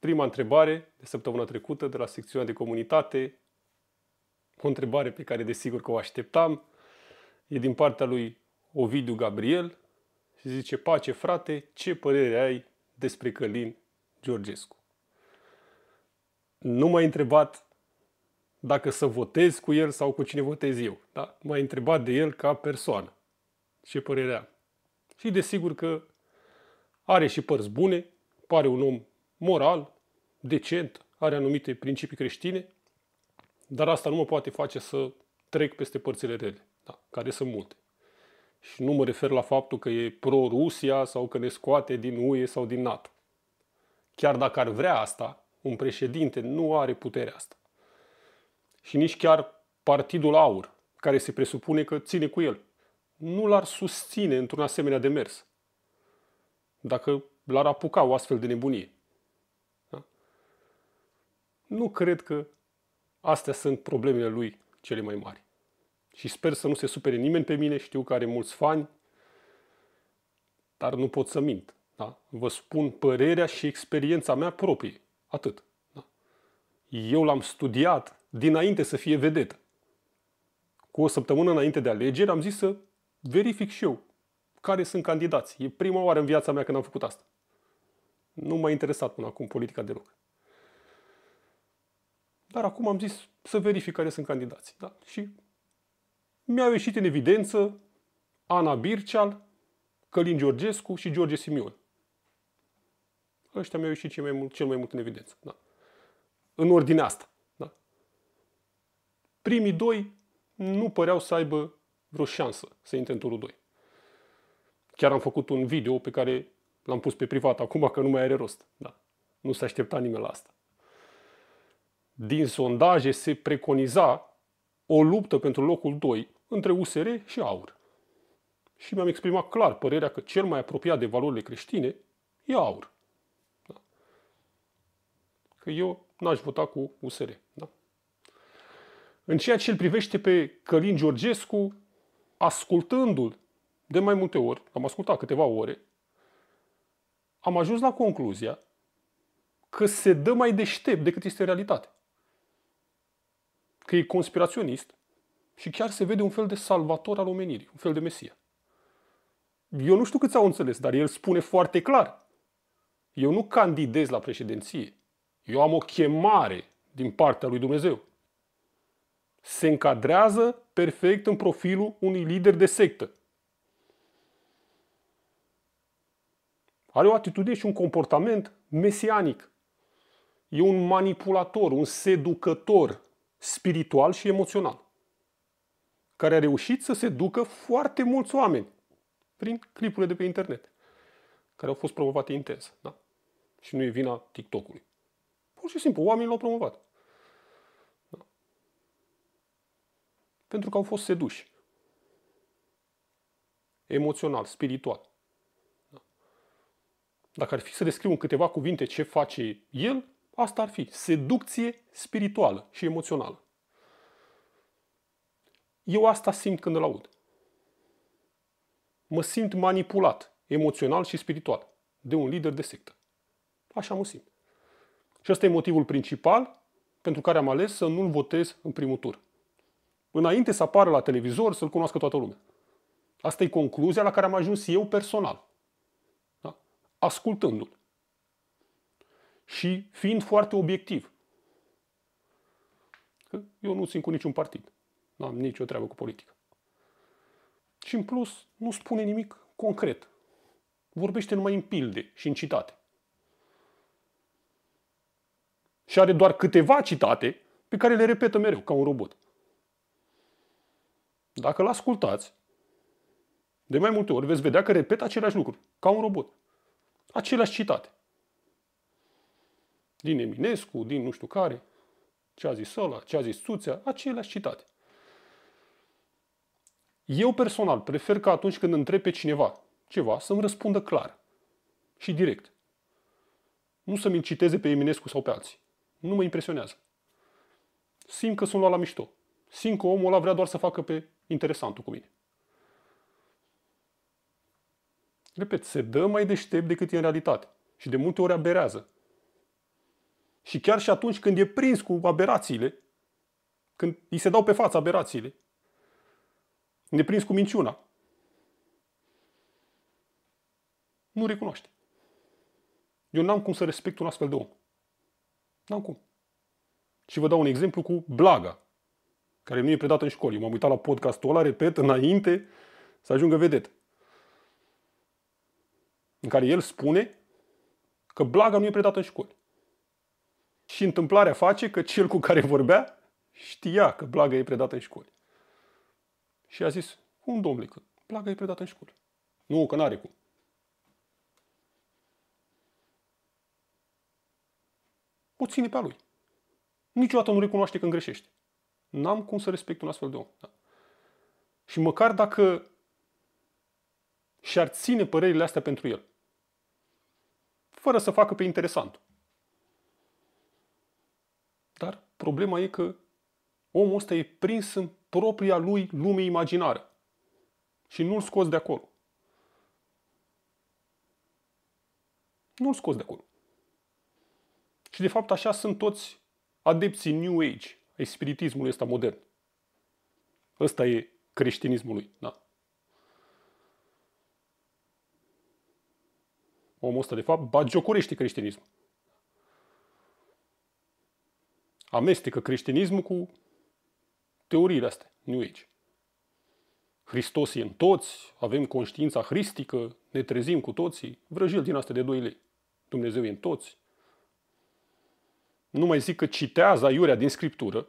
prima întrebare de săptămâna trecută de la secțiunea de comunitate, o întrebare pe care desigur că o așteptam, e din partea lui Ovidiu Gabriel și zice, pace frate, ce părere ai despre Călin Georgescu? Nu m-ai întrebat dacă să votez cu el sau cu cine votez eu, da? m-a întrebat de el ca persoană. Ce părere am? Și desigur că are și părți bune, pare un om moral, decent, are anumite principii creștine, dar asta nu mă poate face să trec peste părțile rele, da, care sunt multe. Și nu mă refer la faptul că e pro-Rusia sau că ne scoate din UE sau din NATO. Chiar dacă ar vrea asta, un președinte nu are puterea asta. Și nici chiar Partidul Aur, care se presupune că ține cu el, nu l-ar susține într-un asemenea demers. Dacă l-ar apuca o astfel de nebunie nu cred că astea sunt problemele lui cele mai mari. Și sper să nu se supere nimeni pe mine, știu că are mulți fani, dar nu pot să mint. Da? Vă spun părerea și experiența mea proprie. Atât. Da? Eu l-am studiat dinainte să fie vedetă. Cu o săptămână înainte de alegeri am zis să verific și eu care sunt candidați. E prima oară în viața mea când am făcut asta. Nu m-a interesat până acum politica deloc. Dar acum am zis să verific care sunt candidații. Da? Și mi-au ieșit în evidență Ana Birceal, Călin Georgescu și George Simion. Ăștia mi-au ieșit cel mai mult, cel mai mult în evidență. Da. În ordinea asta. Da. Primii doi nu păreau să aibă vreo șansă să intre în turul 2. Chiar am făcut un video pe care l-am pus pe privat acum că nu mai are rost. Da. Nu se aștepta nimeni la asta. Din sondaje se preconiza o luptă pentru locul 2 între USR și AUR. Și mi-am exprimat clar părerea că cel mai apropiat de valorile creștine e AUR. Da? Că eu n-aș vota cu USR. Da? În ceea ce îl privește pe Călin Georgescu, ascultându-l de mai multe ori, am ascultat câteva ore, am ajuns la concluzia că se dă mai deștept decât este realitatea că e conspiraționist și chiar se vede un fel de salvator al omenirii, un fel de mesie. Eu nu știu câți au înțeles, dar el spune foarte clar. Eu nu candidez la președinție. Eu am o chemare din partea lui Dumnezeu. Se încadrează perfect în profilul unui lider de sectă. Are o atitudine și un comportament mesianic. E un manipulator, un seducător spiritual și emoțional, care a reușit să seducă foarte mulți oameni prin clipurile de pe internet, care au fost promovate intens. Da? Și nu e vina TikTok-ului. Pur și simplu, oamenii l-au promovat. Da. Pentru că au fost seduși. Emoțional, spiritual. Da. Dacă ar fi să descriu în câteva cuvinte ce face el, Asta ar fi seducție spirituală și emoțională. Eu asta simt când îl aud. Mă simt manipulat emoțional și spiritual de un lider de sectă. Așa mă simt. Și ăsta e motivul principal pentru care am ales să nu-l votez în primul tur. Înainte să apară la televizor, să-l cunoască toată lumea. Asta e concluzia la care am ajuns eu personal. Da? Ascultându-l și fiind foarte obiectiv. Că eu nu țin cu niciun partid. Nu am nicio treabă cu politică. Și în plus, nu spune nimic concret. Vorbește numai în pilde și în citate. Și are doar câteva citate pe care le repetă mereu, ca un robot. Dacă l ascultați, de mai multe ori veți vedea că repetă aceleași lucruri, ca un robot. Aceleași citate din Eminescu, din nu știu care, ce a zis ăla, ce a zis Suțea, aceleași citate. Eu personal prefer că atunci când întreb pe cineva ceva să-mi răspundă clar și direct. Nu să-mi citeze pe Eminescu sau pe alții. Nu mă impresionează. Simt că sunt luat la mișto. Simt că omul ăla vrea doar să facă pe interesantul cu mine. Repet, se dă mai deștept decât e în realitate. Și de multe ori aberează. Și chiar și atunci când e prins cu aberațiile, când îi se dau pe față aberațiile, când e prins cu minciuna, nu recunoaște. Eu n-am cum să respect un astfel de om. N-am cum. Și vă dau un exemplu cu Blaga, care nu e predat în școli. Eu m-am uitat la podcastul ăla, repet, înainte să ajungă vedet. În care el spune că Blaga nu e predat în școli. Și întâmplarea face că cel cu care vorbea știa că blaga e predată în școli. Și a zis, cum domnule, că blaga e predată în școli. Nu, că n-are cum. O ține pe a lui. Niciodată nu recunoaște când greșește. N-am cum să respect un astfel de om. Da. Și măcar dacă și-ar ține părerile astea pentru el, fără să facă pe interesant, dar problema e că omul ăsta e prins în propria lui lume imaginară. Și nu-l scoți de acolo. Nu-l scoți de acolo. Și de fapt așa sunt toți adepții New Age, ai spiritismului ăsta modern. Ăsta e creștinismul lui. Da. Omul ăsta, de fapt, bagiocorește creștinismul amestecă creștinismul cu teoriile astea, New Age. Hristos e în toți, avem conștiința hristică, ne trezim cu toții, vrăjil din astea de 2 lei. Dumnezeu e în toți. Nu mai zic că citează aiurea din Scriptură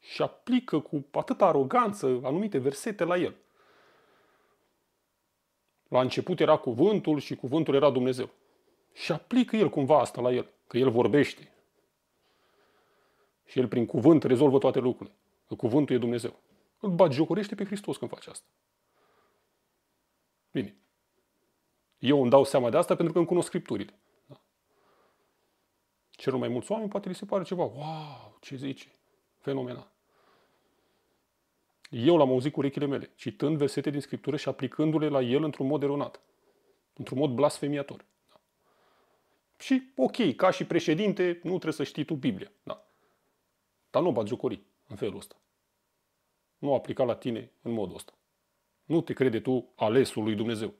și aplică cu atâta aroganță anumite versete la el. La început era cuvântul și cuvântul era Dumnezeu. Și aplică el cumva asta la el, că el vorbește. Și el prin cuvânt rezolvă toate lucrurile. Că cuvântul e Dumnezeu. Îl bagiocorește pe Hristos când face asta. Bine. Eu îmi dau seama de asta pentru că îmi cunosc Scripturile. Da. Celor mai mulți oameni poate li se pare ceva. Wow, ce zice? Fenomenal. Eu l-am auzit cu urechile mele, citând versete din Scriptură și aplicându-le la el într-un mod eronat. Într-un mod blasfemiator. Da. Și ok, ca și președinte, nu trebuie să știi tu Biblia. Da. Dar nu bagiocorii în felul ăsta. Nu aplica la tine în modul ăsta. Nu te crede tu alesul lui Dumnezeu.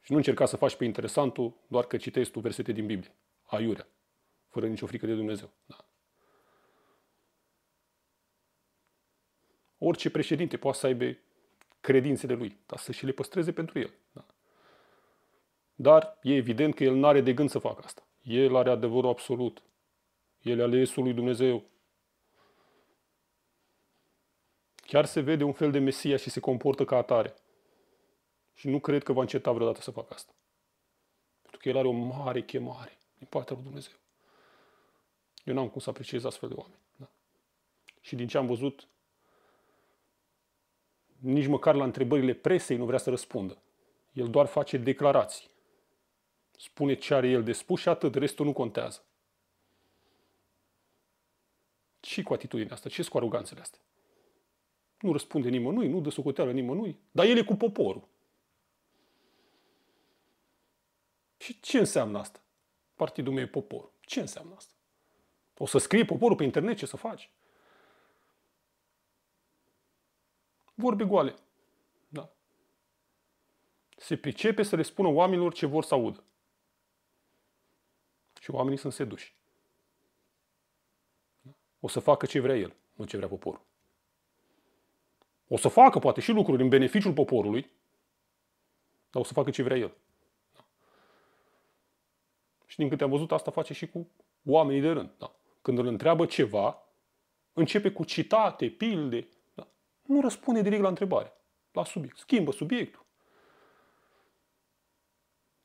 Și nu încerca să faci pe interesantul doar că citești tu versete din Biblie. Aiurea. Fără nicio frică de Dumnezeu. Da. Orice președinte poate să aibă credințele lui, dar să și le păstreze pentru el. Da. Dar e evident că el nu are de gând să facă asta. El are adevărul absolut. El e alesul lui Dumnezeu. Chiar se vede un fel de Mesia și se comportă ca atare. Și nu cred că va înceta vreodată să facă asta. Pentru că el are o mare chemare din partea lui Dumnezeu. Eu n-am cum să apreciez astfel de oameni. Da? Și din ce am văzut, nici măcar la întrebările presei nu vrea să răspundă. El doar face declarații. Spune ce are el de spus și atât, restul nu contează și cu atitudinea asta, ce cu aroganțele astea? Nu răspunde nimănui, nu dă socoteală nimănui, dar el e cu poporul. Și ce înseamnă asta? Partidul meu e popor. Ce înseamnă asta? O să scrie poporul pe internet ce să faci? Vorbe goale. Da. Se pricepe să le spună oamenilor ce vor să audă. Și oamenii sunt seduși o să facă ce vrea el, nu ce vrea poporul. O să facă poate și lucruri în beneficiul poporului, dar o să facă ce vrea el. Da. Și din câte am văzut, asta face și cu oamenii de rând. Da. Când îl întreabă ceva, începe cu citate, pilde. Da. Nu răspunde direct la întrebare, la subiect. Schimbă subiectul.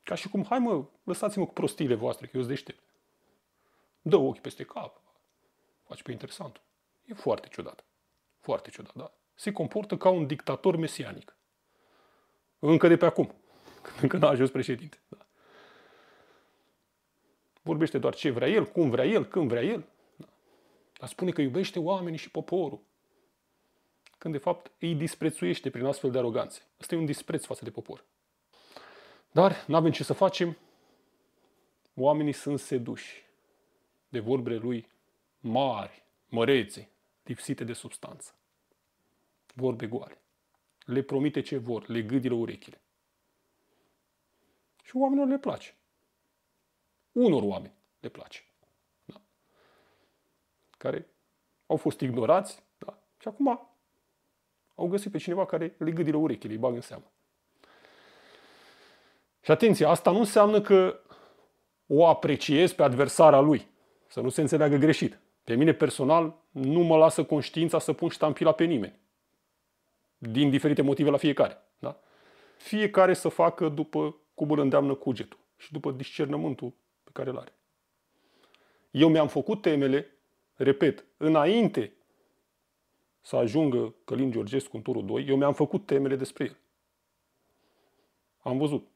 Ca și cum, hai mă, lăsați-mă cu prostiile voastre, că eu sunt deștept. Dă ochi peste cap faci pe interesant. E foarte ciudat. Foarte ciudat, da? Se comportă ca un dictator mesianic. Încă de pe acum, când a ajuns președinte. Da. Vorbește doar ce vrea el, cum vrea el, când vrea el. Da. Dar spune că iubește oamenii și poporul. Când, de fapt, îi disprețuiește prin astfel de aroganțe. Asta e un dispreț față de popor. Dar nu avem ce să facem. Oamenii sunt seduși de vorbele lui mari, mărețe, lipsite de substanță. Vorbe goale. Le promite ce vor, le gâdi la urechile. Și oamenilor le place. Unor oameni le place. Da. Care au fost ignorați da. și acum au găsit pe cineva care le gâdi la urechile, îi bag în seamă. Și atenție, asta nu înseamnă că o apreciez pe adversara lui. Să nu se înțeleagă greșit. Pe mine personal nu mă lasă conștiința să pun ștampila pe nimeni. Din diferite motive la fiecare. Da? Fiecare să facă după cum îl îndeamnă cugetul și după discernământul pe care îl are. Eu mi-am făcut temele, repet, înainte să ajungă Călin Georgescu în turul 2, eu mi-am făcut temele despre el. Am văzut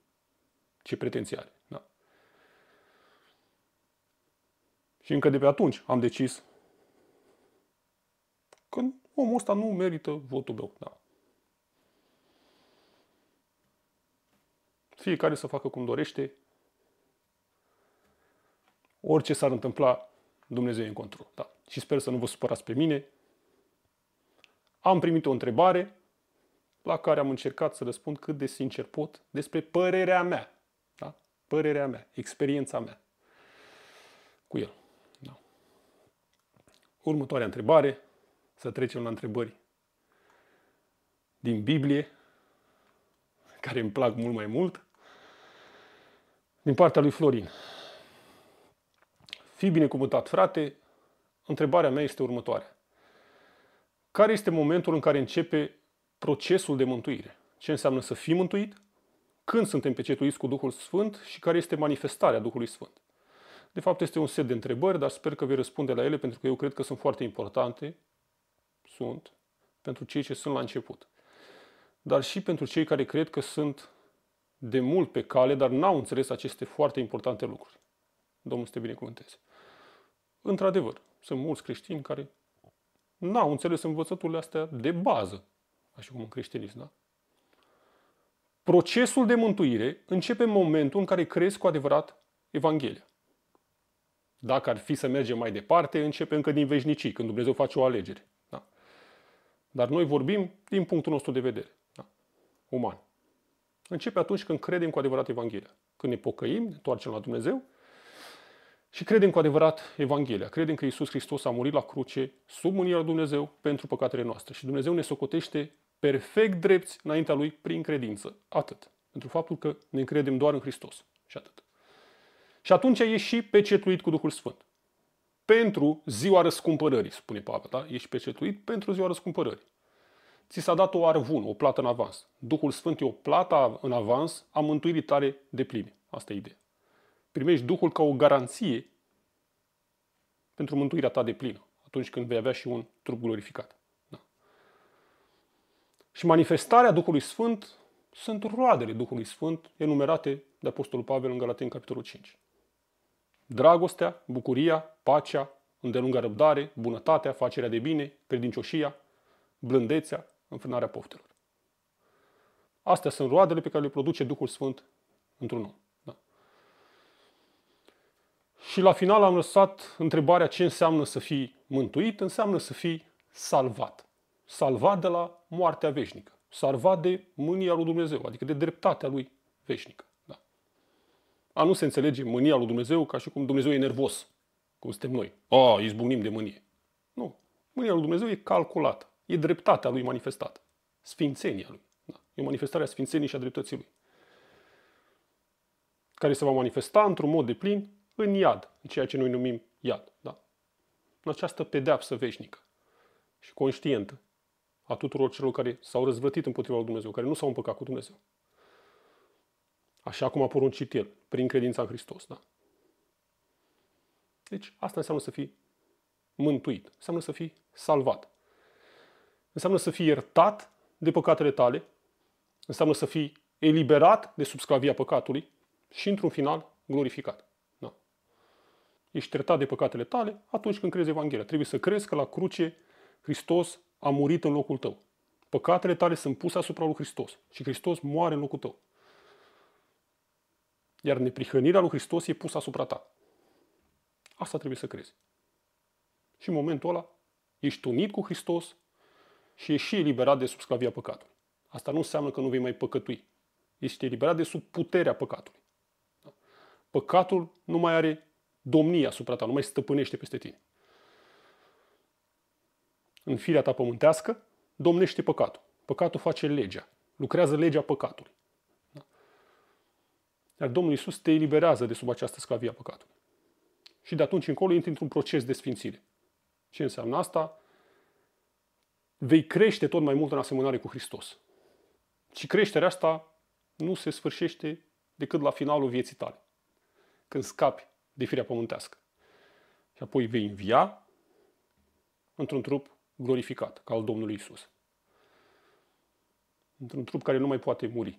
ce pretenții are. Și încă de pe atunci am decis că omul ăsta nu merită votul meu. Da. Fiecare să facă cum dorește. Orice s-ar întâmpla, Dumnezeu e în control. Da. Și sper să nu vă supărați pe mine. Am primit o întrebare la care am încercat să răspund cât de sincer pot despre părerea mea. Da? Părerea mea, experiența mea cu el. Următoarea întrebare, să trecem la întrebări din Biblie, care îmi plac mult mai mult, din partea lui Florin. Fii binecuvântat, frate, întrebarea mea este următoarea. Care este momentul în care începe procesul de mântuire? Ce înseamnă să fii mântuit? Când suntem pecetuiți cu Duhul Sfânt și care este manifestarea Duhului Sfânt? De fapt, este un set de întrebări, dar sper că vei răspunde la ele pentru că eu cred că sunt foarte importante. Sunt. Pentru cei ce sunt la început. Dar și pentru cei care cred că sunt de mult pe cale, dar n-au înțeles aceste foarte importante lucruri. Domnul să te binecuvânteze. Într-adevăr, sunt mulți creștini care n-au înțeles învățăturile astea de bază, așa cum în creștinism, da? Procesul de mântuire începe în momentul în care crezi cu adevărat Evanghelia. Dacă ar fi să mergem mai departe, începe încă din veșnicii, când Dumnezeu face o alegere. Da. Dar noi vorbim din punctul nostru de vedere, da. uman. Începe atunci când credem cu adevărat Evanghelia. Când ne pocăim, ne întoarcem la Dumnezeu și credem cu adevărat Evanghelia. Credem că Isus Hristos a murit la cruce sub mânia Dumnezeu pentru păcatele noastre și Dumnezeu ne socotește perfect drepți înaintea Lui prin credință. Atât. Pentru faptul că ne încredem doar în Hristos. Și atât. Și atunci ești și pecetuit cu Duhul Sfânt. Pentru ziua răscumpărării, spune Pavel, da? Ești pecetuit pentru ziua răscumpărării. Ți s-a dat o arvun, o plată în avans. Duhul Sfânt e o plată în avans a mântuirii tare de pline. Asta e ideea. Primești Duhul ca o garanție pentru mântuirea ta de plină, atunci când vei avea și un trup glorificat. Da. Și manifestarea Duhului Sfânt sunt roadele Duhului Sfânt enumerate de Apostolul Pavel în Galaten, capitolul 5 dragostea, bucuria, pacea, îndelunga răbdare, bunătatea, facerea de bine, credincioșia, blândețea, înfrânarea poftelor. Astea sunt roadele pe care le produce Duhul Sfânt într-un om. Da. Și la final am lăsat întrebarea ce înseamnă să fii mântuit. Înseamnă să fii salvat. Salvat de la moartea veșnică. Salvat de mânia lui Dumnezeu, adică de dreptatea lui veșnică a nu se înțelege mânia lui Dumnezeu ca și cum Dumnezeu e nervos, cum suntem noi. A, izbucnim de mânie. Nu. Mânia lui Dumnezeu e calculată. E dreptatea lui manifestată. Sfințenia lui. Da. E manifestarea sfințenii și a dreptății lui. Care se va manifesta într-un mod de plin în iad, în ceea ce noi numim iad. Da? În această pedeapsă veșnică și conștientă a tuturor celor care s-au răzvrătit împotriva lui Dumnezeu, care nu s-au împăcat cu Dumnezeu așa cum a poruncit El, prin credința în Hristos. Da? Deci asta înseamnă să fii mântuit, înseamnă să fii salvat. Înseamnă să fii iertat de păcatele tale, înseamnă să fii eliberat de subsclavia păcatului și, într-un final, glorificat. Da. Ești iertat de păcatele tale atunci când crezi Evanghelia. Trebuie să crezi că la cruce Hristos a murit în locul tău. Păcatele tale sunt puse asupra lui Hristos și Hristos moare în locul tău. Iar neprihănirea lui Hristos e pusă asupra ta. Asta trebuie să crezi. Și în momentul ăla ești unit cu Hristos și ești și eliberat de sub sclavia păcatului. Asta nu înseamnă că nu vei mai păcătui. Ești eliberat de sub puterea păcatului. Da? Păcatul nu mai are domnia asupra ta, nu mai stăpânește peste tine. În firea ta pământească domnește păcatul. Păcatul face legea. Lucrează legea păcatului iar Domnul Isus te eliberează de sub această sclavie a păcatului. Și de atunci încolo intri într-un proces de sfințire. Ce înseamnă asta? Vei crește tot mai mult în asemănare cu Hristos. Și creșterea asta nu se sfârșește decât la finalul vieții tale, când scapi de firea pământească. Și apoi vei învia într-un trup glorificat, ca al Domnului Isus. Într-un trup care nu mai poate muri.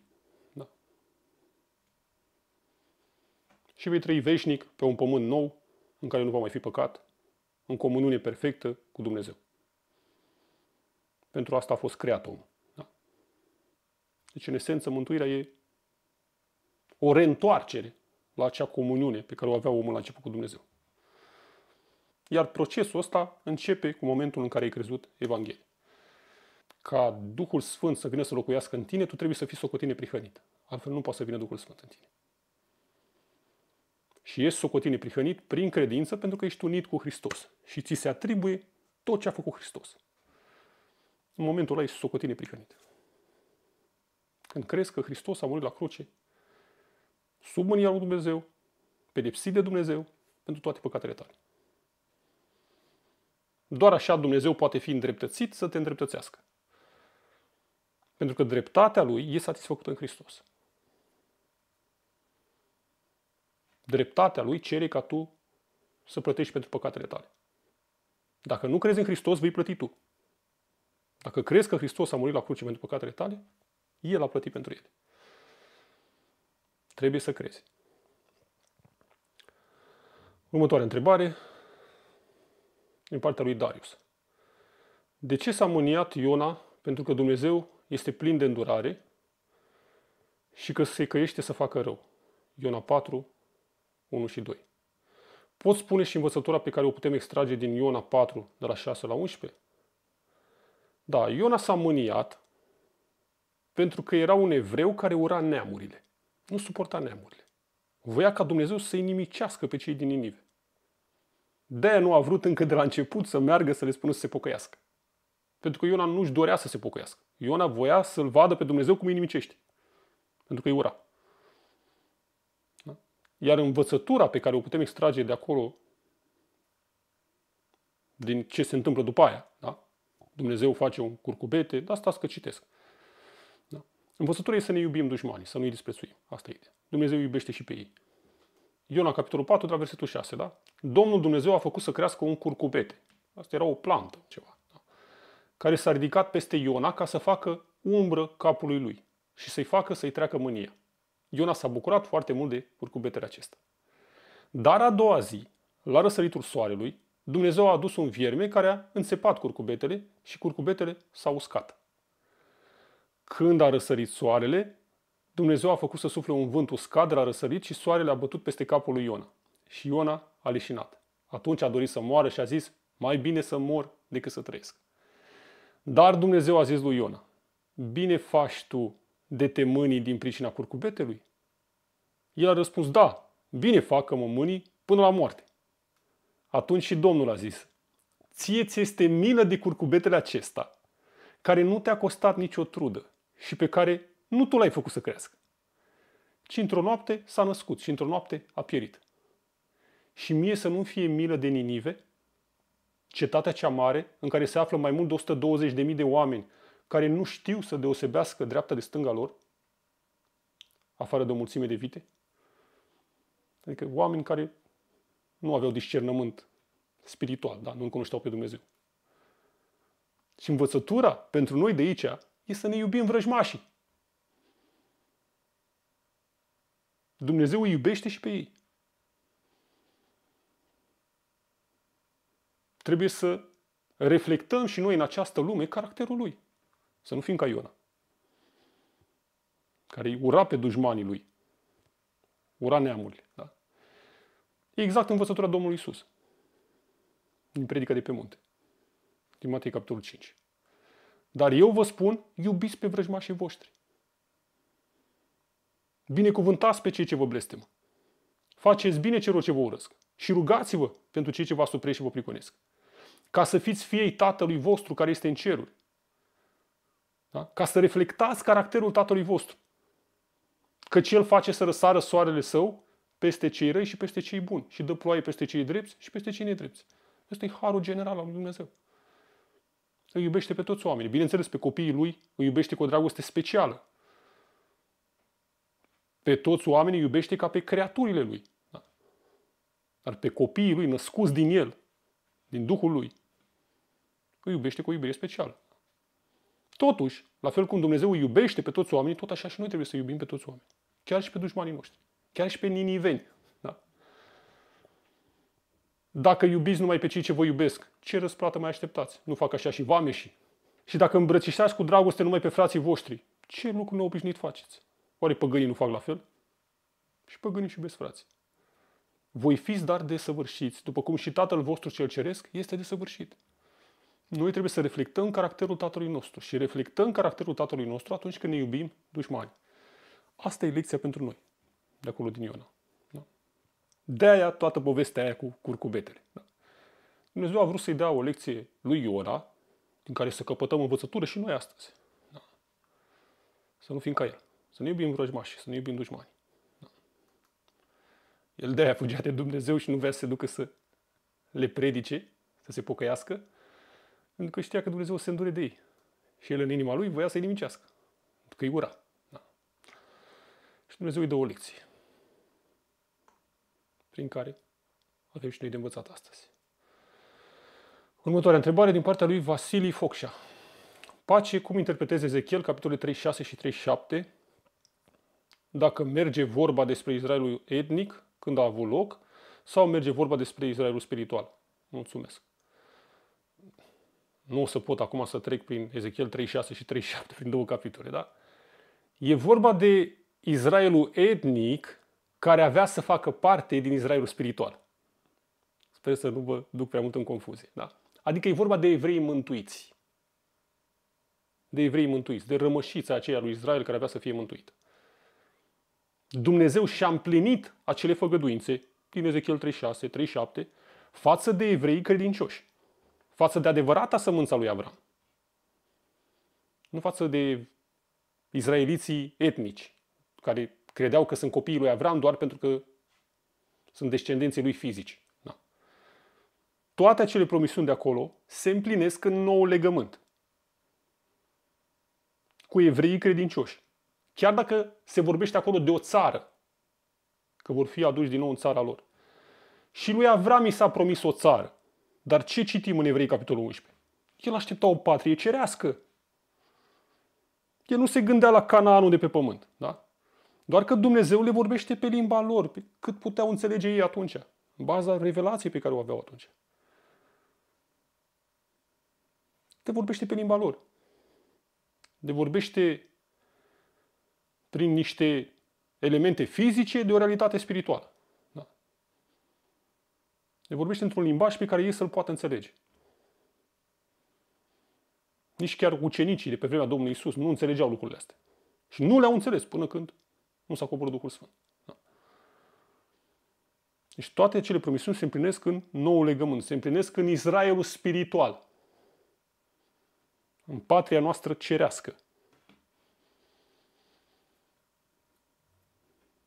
și vei trăi veșnic pe un pământ nou în care nu va mai fi păcat, în comuniune perfectă cu Dumnezeu. Pentru asta a fost creat omul. Da? Deci, în esență, mântuirea e o reîntoarcere la acea comuniune pe care o avea omul la început cu Dumnezeu. Iar procesul ăsta începe cu momentul în care ai crezut Evanghelia. Ca Duhul Sfânt să vină să locuiască în tine, tu trebuie să fii socotit prihănit. Altfel nu poate să vină Duhul Sfânt în tine și ești socotit prihănit prin credință pentru că ești unit cu Hristos și ți se atribuie tot ce a făcut Hristos. În momentul ăla ești socotit prihănit. Când crezi că Hristos a murit la cruce, sub mânia lui Dumnezeu, pedepsit de Dumnezeu, pentru toate păcatele tale. Doar așa Dumnezeu poate fi îndreptățit să te îndreptățească. Pentru că dreptatea lui e satisfăcută în Hristos. dreptatea lui cere ca tu să plătești pentru păcatele tale. Dacă nu crezi în Hristos, vei plăti tu. Dacă crezi că Hristos a murit la cruce pentru păcatele tale, El a plătit pentru ele. Trebuie să crezi. Următoarea întrebare din partea lui Darius. De ce s-a mâniat Iona pentru că Dumnezeu este plin de îndurare și că se căiește să facă rău? Iona 4, 1 și 2. Pot spune și învățătura pe care o putem extrage din Iona 4, de la 6 la 11? Da, Iona s-a mâniat pentru că era un evreu care ura neamurile. Nu suporta neamurile. Voia ca Dumnezeu să-i nimicească pe cei din Ninive. de nu a vrut încă de la început să meargă să le spună să se pocăiască. Pentru că Iona nu-și dorea să se pocăiască. Iona voia să-l vadă pe Dumnezeu cum îi nimicește. Pentru că îi ura. Iar învățătura pe care o putem extrage de acolo, din ce se întâmplă după aia, da? Dumnezeu face un curcubete, dar stați că citesc. Da? Învățătura e să ne iubim dușmanii, să nu-i disprețuim. Asta e ideea. Dumnezeu iubește și pe ei. Iona, capitolul 4, de la versetul 6, da? Domnul Dumnezeu a făcut să crească un curcubete. Asta era o plantă, ceva. Da? Care s-a ridicat peste Iona ca să facă umbră capului lui și să-i facă să-i treacă mânia. Iona s-a bucurat foarte mult de curcubetele acesta. Dar a doua zi, la răsăritul soarelui, Dumnezeu a adus un vierme care a înțepat curcubetele și curcubetele s-au uscat. Când a răsărit soarele, Dumnezeu a făcut să sufle un vânt uscat de la răsărit și soarele a bătut peste capul lui Iona. Și Iona a leșinat. Atunci a dorit să moară și a zis, mai bine să mor decât să trăiesc. Dar Dumnezeu a zis lui Iona, bine faci tu de te mânii din pricina curcubetelui? El a răspuns, da, bine facă că mă mânii până la moarte. Atunci și Domnul a zis, ție ți este milă de curcubetele acesta, care nu te-a costat nicio trudă și pe care nu tu l-ai făcut să crească, ci într-o noapte s-a născut și într-o noapte a pierit. Și mie să nu fie milă de Ninive, cetatea cea mare, în care se află mai mult de 120.000 de oameni care nu știu să deosebească dreapta de stânga lor, afară de o mulțime de vite. Adică oameni care nu aveau discernământ spiritual, da? nu-L cunoșteau pe Dumnezeu. Și învățătura pentru noi de aici e să ne iubim vrăjmașii. Dumnezeu îi iubește și pe ei. Trebuie să reflectăm și noi în această lume caracterul lui. Să nu fim ca Iona, care îi ura pe dușmanii lui. Ura neamurile. Da? E exact învățătura Domnului Isus. Din predica de pe munte. Din Matei capitolul 5. Dar eu vă spun, iubiți pe vrăjmașii voștri. Binecuvântați pe cei ce vă blestemă. Faceți bine celor ce vă urăsc. Și rugați-vă pentru cei ce vă asupre și vă priconesc. Ca să fiți fiei Tatălui vostru care este în ceruri. Da? Ca să reflectați caracterul tatălui vostru. că el face să răsară soarele său peste cei răi și peste cei buni și dă ploaie peste cei drepți și peste cei nedrepți. Ăsta e harul general al lui Dumnezeu. Îi iubește pe toți oamenii. Bineînțeles, pe copiii lui îi iubește cu o dragoste specială. Pe toți oamenii îi iubește ca pe creaturile lui. Da. Dar pe copiii lui, născuți din el, din Duhul lui, îi iubește cu o iubire specială. Totuși, la fel cum Dumnezeu iubește pe toți oamenii, tot așa și noi trebuie să iubim pe toți oamenii. Chiar și pe dușmanii noștri. Chiar și pe niniveni. Da. Dacă iubiți numai pe cei ce vă iubesc, ce răsplată mai așteptați? Nu fac așa și vameșii. Și dacă îmbrățișați cu dragoste numai pe frații voștri, ce lucru neobișnuit faceți? Oare păgânii nu fac la fel? Și păgânii și iubesc frații. Voi fiți dar desăvârșiți, după cum și Tatăl vostru cel ceresc este desăvârșit. Noi trebuie să reflectăm caracterul Tatălui nostru și reflectăm caracterul Tatălui nostru atunci când ne iubim dușmani. Asta e lecția pentru noi, de acolo din Iona. Da? De-aia toată povestea aia cu curcubetele. Da? Dumnezeu a vrut să-i dea o lecție lui Iona, din care să căpătăm învățătură și noi astăzi. Da? Să nu fim ca el. Să ne iubim vrăjmașii, să ne iubim dușmani. Da. El de-aia fugea de Dumnezeu și nu vrea să se ducă să le predice, să se pocăiască, pentru că știa că Dumnezeu se îndure de ei. Și el în inima lui voia să-i nimicească. Pentru că îi ura. Da. Și Dumnezeu îi dă o lecție. Prin care avem și noi de învățat astăzi. Următoarea întrebare din partea lui Vasilii Focșa. Pace, cum interpretezi Ezechiel, capitolele 36 și 37, dacă merge vorba despre Israelul etnic, când a avut loc, sau merge vorba despre Israelul spiritual? Mulțumesc! Nu o să pot acum să trec prin Ezechiel 36 și 37, prin două capitole, da? E vorba de Israelul etnic care avea să facă parte din Israelul spiritual. Sper să nu vă duc prea mult în confuzie, da? Adică e vorba de evrei mântuiți. De evrei mântuiți, de rămășița aceea lui Israel care avea să fie mântuit. Dumnezeu și-a împlinit acele făgăduințe din Ezechiel 36, 37, față de evrei credincioși față de adevărata sămânța lui Avram. Nu față de izraeliții etnici, care credeau că sunt copiii lui Avram doar pentru că sunt descendenții lui fizici. Da. Toate acele promisiuni de acolo se împlinesc în nou legământ cu evreii credincioși. Chiar dacă se vorbește acolo de o țară, că vor fi aduși din nou în țara lor. Și lui Avram i s-a promis o țară. Dar ce citim în Evrei, capitolul 11? El aștepta o patrie cerească. El nu se gândea la Canaanul de pe pământ. Da? Doar că Dumnezeu le vorbește pe limba lor, pe cât puteau înțelege ei atunci, în baza revelației pe care o aveau atunci. Te vorbește pe limba lor. Te vorbește prin niște elemente fizice de o realitate spirituală. Le vorbește într-un limbaj pe care ei să-l poată înțelege. Nici chiar ucenicii de pe vremea Domnului Isus nu înțelegeau lucrurile astea. Și nu le-au înțeles până când nu s-a coborât Duhul Sfânt. Da. Deci toate cele promisiuni se împlinesc în nou legământ, se împlinesc în Israelul spiritual, în patria noastră cerească.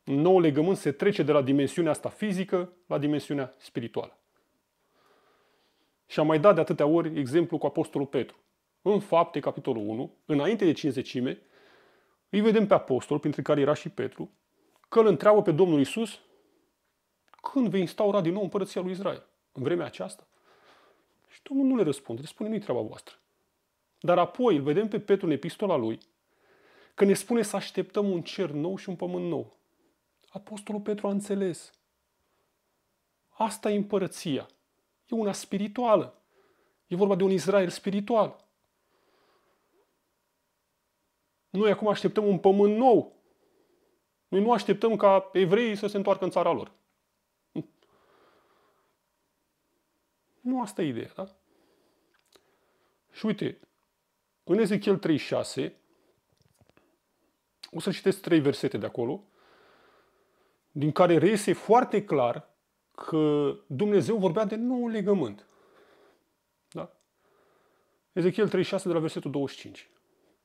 un nou legământ se trece de la dimensiunea asta fizică la dimensiunea spirituală. Și am mai dat de atâtea ori exemplu cu Apostolul Petru. În fapte, capitolul 1, înainte de cinzecime, îi vedem pe apostol, printre care era și Petru, că îl întreabă pe Domnul Isus când vei instaura din nou împărăția lui Israel, în vremea aceasta. Și Domnul nu le răspunde, le spune, nu-i treaba voastră. Dar apoi îl vedem pe Petru în epistola lui, că ne spune să așteptăm un cer nou și un pământ nou. Apostolul Petru a înțeles. Asta e împărăția. E una spirituală. E vorba de un Israel spiritual. Noi acum așteptăm un pământ nou. Noi nu așteptăm ca evreii să se întoarcă în țara lor. Nu asta e ideea, da? Și uite, în Ezechiel 36, o să citesc trei versete de acolo, din care reiese foarte clar că Dumnezeu vorbea de nou legământ. Da? Ezechiel 36 de la versetul 25.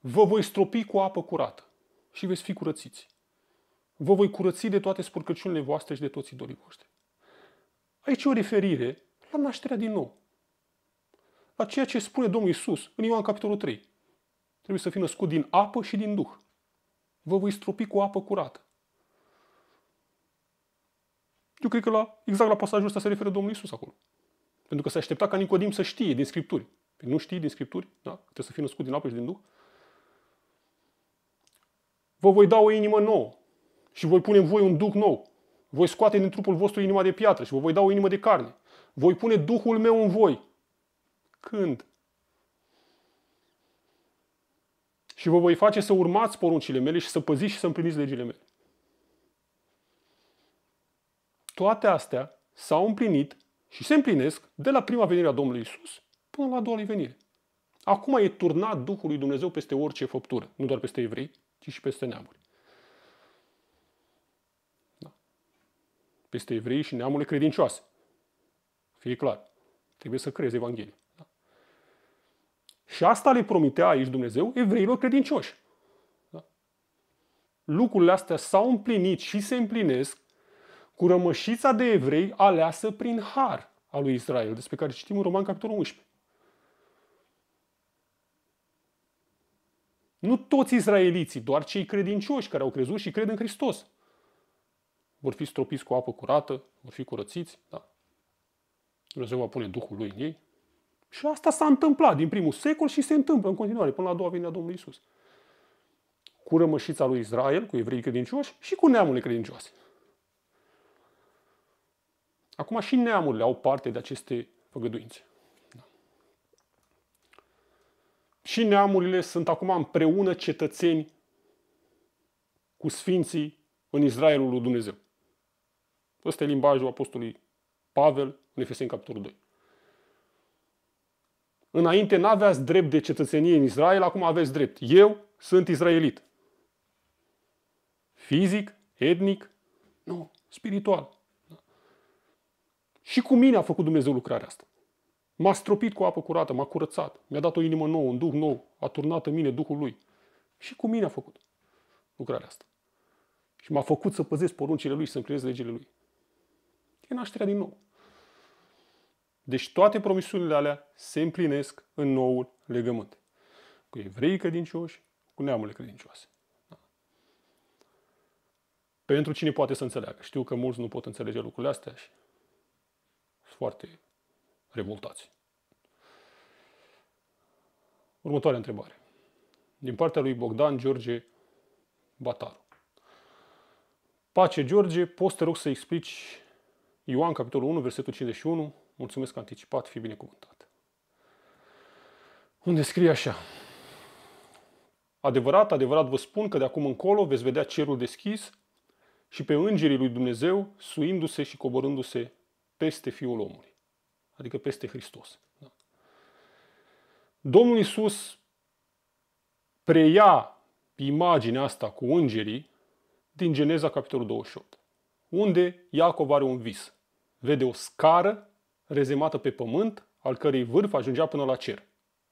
Vă voi stropi cu apă curată și veți fi curățiți. Vă voi curăți de toate spurcăciunile voastre și de toți idolii voștri. Aici e o referire la nașterea din nou. La ceea ce spune Domnul Isus în Ioan capitolul 3. Trebuie să fii născut din apă și din Duh. Vă voi stropi cu apă curată. Eu cred că la, exact la pasajul ăsta se referă Domnul Isus acolo. Pentru că se aștepta ca Nicodim să știe din Scripturi. Păi nu știi din Scripturi? Da? Trebuie să fii născut din apă și din Duh. Vă voi da o inimă nouă și voi pune în voi un Duh nou. Voi scoate din trupul vostru inima de piatră și vă voi da o inimă de carne. Voi pune Duhul meu în voi. Când? Și vă voi face să urmați poruncile mele și să păziți și să împliniți legile mele. Toate astea s-au împlinit și se împlinesc de la prima venire a Domnului Isus până la a doua lui venire. Acum e turnat Duhul lui Dumnezeu peste orice făptură, nu doar peste evrei, ci și peste neamuri. Da. Peste evrei și neamurile credincioase. Fie clar. Trebuie să crezi Evanghelia. Da. Și asta le promitea aici Dumnezeu evreilor credincioși. Da. Lucrurile astea s-au împlinit și se împlinesc cu rămășița de evrei aleasă prin har a lui Israel, despre care citim în Roman capitolul 11. Nu toți israeliții, doar cei credincioși care au crezut și cred în Hristos. Vor fi stropiți cu apă curată, vor fi curățiți, da. Dumnezeu va pune Duhul lui în ei. Și asta s-a întâmplat din primul secol și se întâmplă în continuare până la a doua venire a Domnului Isus. Cu rămășița lui Israel, cu evrei credincioși și cu neamurile credincioase. Acum și neamurile au parte de aceste făgăduințe. Da. Și neamurile sunt acum împreună cetățeni cu sfinții în Israelul lui Dumnezeu. Ăsta e limbajul apostolului Pavel în Efeseni capitolul 2. Înainte n-aveați drept de cetățenie în Israel, acum aveți drept. Eu sunt israelit. Fizic, etnic, nu, spiritual. Și cu mine a făcut Dumnezeu lucrarea asta. M-a stropit cu apă curată, m-a curățat, mi-a dat o inimă nouă, un duh nou, a turnat în mine Duhul Lui. Și cu mine a făcut lucrarea asta. Și m-a făcut să păzesc poruncile Lui și să împlinesc legile Lui. E nașterea din nou. Deci toate promisiunile alea se împlinesc în noul legământ. Cu evreii credincioși, cu neamurile credincioase. Da. Pentru cine poate să înțeleagă. Știu că mulți nu pot înțelege lucrurile astea și foarte revoltați. Următoarea întrebare. Din partea lui Bogdan George Bataru. Pace George, poți te rog să explici Ioan, capitolul 1, versetul 51, mulțumesc că anticipat, fi binecuvântat. Unde scrie așa. Adevărat, adevărat vă spun că de acum încolo veți vedea cerul deschis și pe îngerii lui Dumnezeu suindu-se și coborându-se peste Fiul omului, adică peste Hristos. Da. Domnul Isus preia imaginea asta cu îngerii din Geneza, capitolul 28, unde Iacov are un vis. Vede o scară rezemată pe pământ, al cărei vârf ajungea până la cer.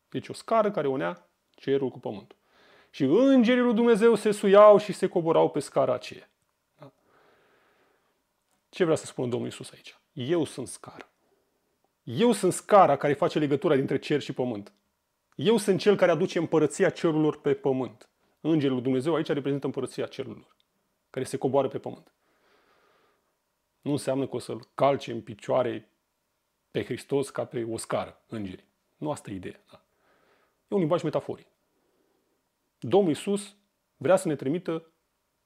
Deci o scară care unea cerul cu pământul. Și îngerii lui Dumnezeu se suiau și se coborau pe scara aceea. Da. Ce vrea să spună Domnul Isus aici? Eu sunt scar. Eu sunt scara care face legătura dintre cer și pământ. Eu sunt cel care aduce împărăția cerurilor pe pământ. Îngerul Dumnezeu aici reprezintă împărăția cerurilor, care se coboară pe pământ. Nu înseamnă că o să-l calce în picioare pe Hristos ca pe o scară, îngerii. Nu asta e ideea. Da. E un limbaj metaforic. Domnul Iisus vrea să ne trimită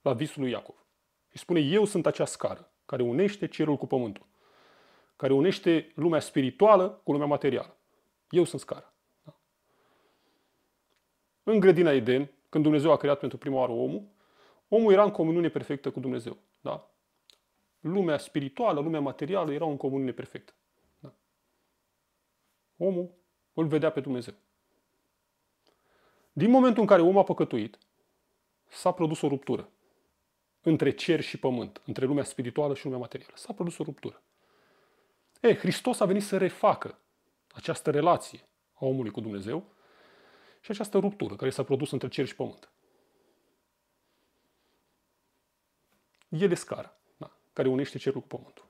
la visul lui Iacov. Și spune, eu sunt acea scară care unește cerul cu pământul care unește lumea spirituală cu lumea materială. Eu sunt scara. Da? În grădina Eden, când Dumnezeu a creat pentru prima oară omul, omul era în comuniune perfectă cu Dumnezeu. Da? Lumea spirituală, lumea materială era în comuniune perfectă. Da? Omul îl vedea pe Dumnezeu. Din momentul în care omul a păcătuit, s-a produs o ruptură între cer și pământ, între lumea spirituală și lumea materială. S-a produs o ruptură. E, Hristos a venit să refacă această relație a omului cu Dumnezeu și această ruptură care s-a produs între cer și pământ. El e scara da, care unește cerul cu pământul.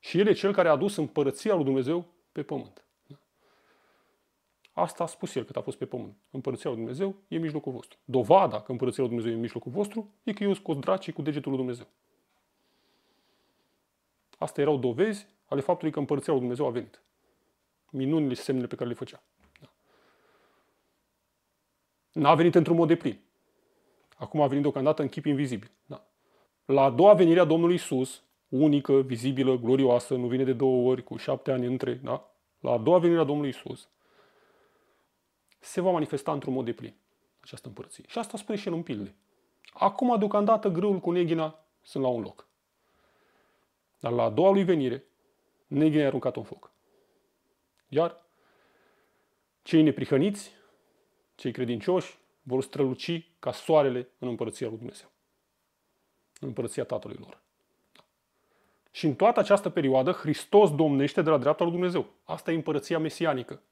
Și el e cel care a adus împărăția lui Dumnezeu pe pământ. Da. Asta a spus el cât a fost pe pământ. Împărăția lui Dumnezeu e în mijlocul vostru. Dovada că împărăția lui Dumnezeu e în mijlocul vostru e că eu scot dracii cu degetul lui Dumnezeu. Asta erau dovezi ale faptului că împărția lui Dumnezeu a venit. Minunile și semnele pe care le făcea. Da. N-a venit într-un mod de plin. Acum a venit deocamdată în chip invizibil. Da. La a doua venire a Domnului Isus, unică, vizibilă, glorioasă, nu vine de două ori, cu șapte ani între, da? la a doua venire a Domnului Isus, se va manifesta într-un mod de plin această împărăție. Și asta spune și el în pilde. Acum, deocamdată, grâul cu neghina sunt la un loc. Dar la a doua lui venire, negri a aruncat în foc. Iar cei neprihăniți, cei credincioși, vor străluci ca soarele în împărăția lui Dumnezeu. În împărăția Tatălui lor. Și în toată această perioadă, Hristos domnește de la dreapta lui Dumnezeu. Asta e împărăția mesianică,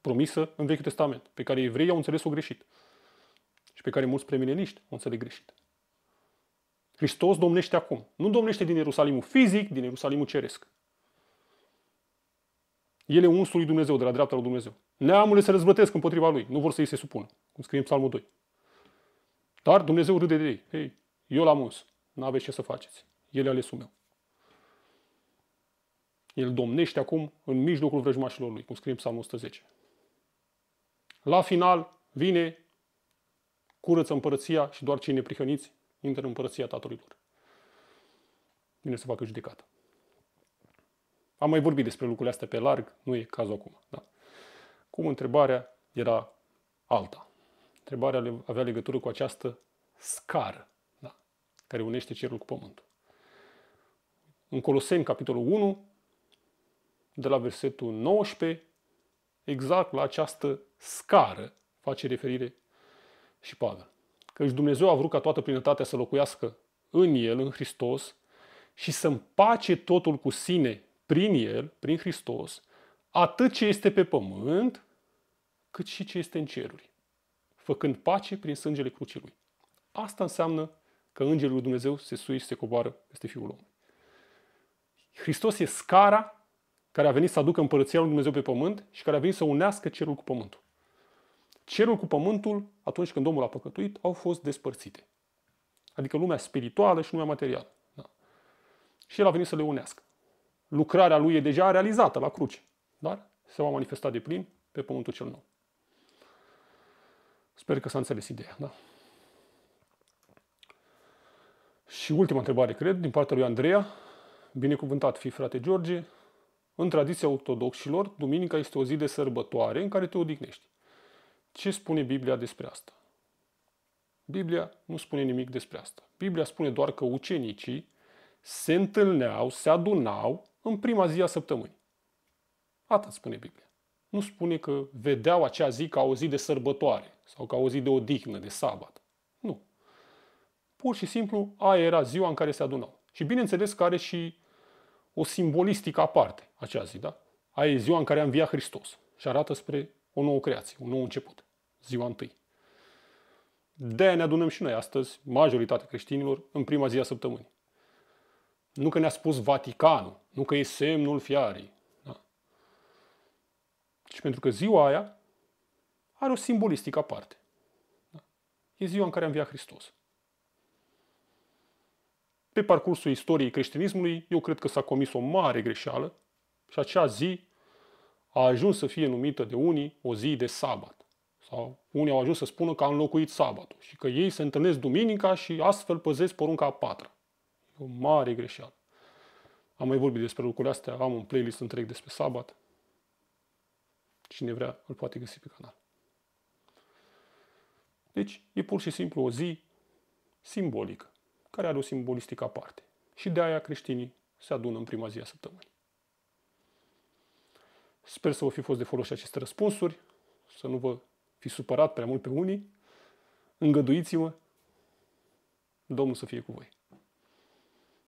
promisă în Vechiul Testament, pe care evreii au înțeles-o greșit și pe care mulți premileniști au înțeles greșit. Hristos domnește acum. Nu domnește din Ierusalimul fizic, din Ierusalimul ceresc. El e unsul lui Dumnezeu, de la dreapta lui Dumnezeu. Neamurile se răzvătesc împotriva lui, nu vor să îi se supună, cum scrie în Psalmul 2. Dar Dumnezeu râde de ei. Hei, eu l-am uns, nu aveți ce să faceți. El e alesul meu. El domnește acum în mijlocul vrăjmașilor lui, cum scrie în Psalmul 110. La final vine, curăță împărăția și doar cei neprihăniți intră în împărăția taturilor. Bine să facă judecată. Am mai vorbit despre lucrurile astea pe larg, nu e cazul acum. Da. Cum întrebarea era alta. Întrebarea avea legătură cu această scară da, care unește cerul cu pământul. În Coloseni, capitolul 1, de la versetul 19, exact la această scară face referire și Pavel căci Dumnezeu a vrut ca toată plinătatea să locuiască în El, în Hristos, și să împace totul cu sine prin El, prin Hristos, atât ce este pe pământ, cât și ce este în ceruri, făcând pace prin sângele crucii Lui. Asta înseamnă că Îngerul lui Dumnezeu se sui și se coboară peste Fiul omului. Hristos e scara care a venit să aducă împărăția lui Dumnezeu pe pământ și care a venit să unească cerul cu pământul cerul cu pământul, atunci când omul a păcătuit, au fost despărțite. Adică lumea spirituală și lumea materială. Da. Și el a venit să le unească. Lucrarea lui e deja realizată la cruce, dar se va manifesta de plin pe pământul cel nou. Sper că s-a înțeles ideea, da? Și ultima întrebare, cred, din partea lui Andreea. Binecuvântat fi, frate George. În tradiția ortodoxilor, duminica este o zi de sărbătoare în care te odihnești. Ce spune Biblia despre asta? Biblia nu spune nimic despre asta. Biblia spune doar că ucenicii se întâlneau, se adunau în prima zi a săptămânii. Atât spune Biblia. Nu spune că vedeau acea zi ca o zi de sărbătoare sau ca o zi de odihnă, de sabat. Nu. Pur și simplu, aia era ziua în care se adunau. Și bineînțeles că are și o simbolistică aparte acea zi, da? Aia e ziua în care a înviat Hristos și arată spre o nouă creație, un nou început ziua întâi. De ne adunăm și noi astăzi, majoritatea creștinilor, în prima zi a săptămânii. Nu că ne-a spus Vaticanul, nu că e semnul fiarei. Da. Și deci pentru că ziua aia are o simbolistică aparte. Da. E ziua în care a înviat Hristos. Pe parcursul istoriei creștinismului, eu cred că s-a comis o mare greșeală și acea zi a ajuns să fie numită de unii o zi de sabat. Sau unii au ajuns să spună că a înlocuit sabatul și că ei se întâlnesc duminica și astfel păzesc porunca a patra. E o mare greșeală. Am mai vorbit despre lucrurile astea, am un playlist întreg despre sabat. Cine vrea îl poate găsi pe canal. Deci e pur și simplu o zi simbolică, care are o simbolistică aparte. Și de aia creștinii se adună în prima zi a săptămânii. Sper să vă fi fost de folos aceste răspunsuri, să nu vă fi supărat prea mult pe unii, îngăduiți-mă, Domnul să fie cu voi.